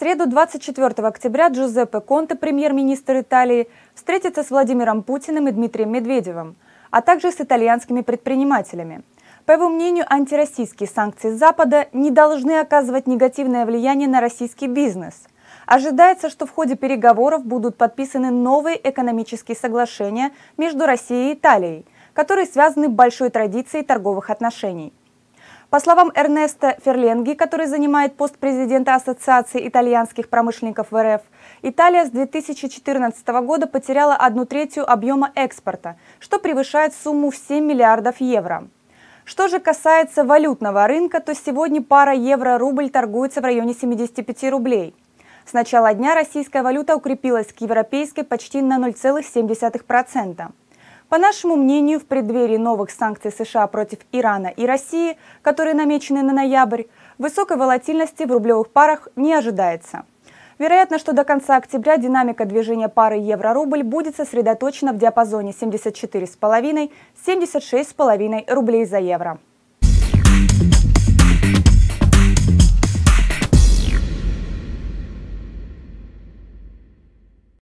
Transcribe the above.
среду 24 октября Джузеппе Конте, премьер-министр Италии, встретится с Владимиром Путиным и Дмитрием Медведевым, а также с итальянскими предпринимателями. По его мнению, антироссийские санкции Запада не должны оказывать негативное влияние на российский бизнес. Ожидается, что в ходе переговоров будут подписаны новые экономические соглашения между Россией и Италией, которые связаны большой традицией торговых отношений. По словам Эрнеста Ферленги, который занимает пост президента Ассоциации итальянских промышленников в РФ, Италия с 2014 года потеряла одну третью объема экспорта, что превышает сумму в 7 миллиардов евро. Что же касается валютного рынка, то сегодня пара евро-рубль торгуется в районе 75 рублей. С начала дня российская валюта укрепилась к европейской почти на 0,7%. По нашему мнению, в преддверии новых санкций США против Ирана и России, которые намечены на ноябрь, высокой волатильности в рублевых парах не ожидается. Вероятно, что до конца октября динамика движения пары евро-рубль будет сосредоточена в диапазоне 74,5-76,5 рублей за евро.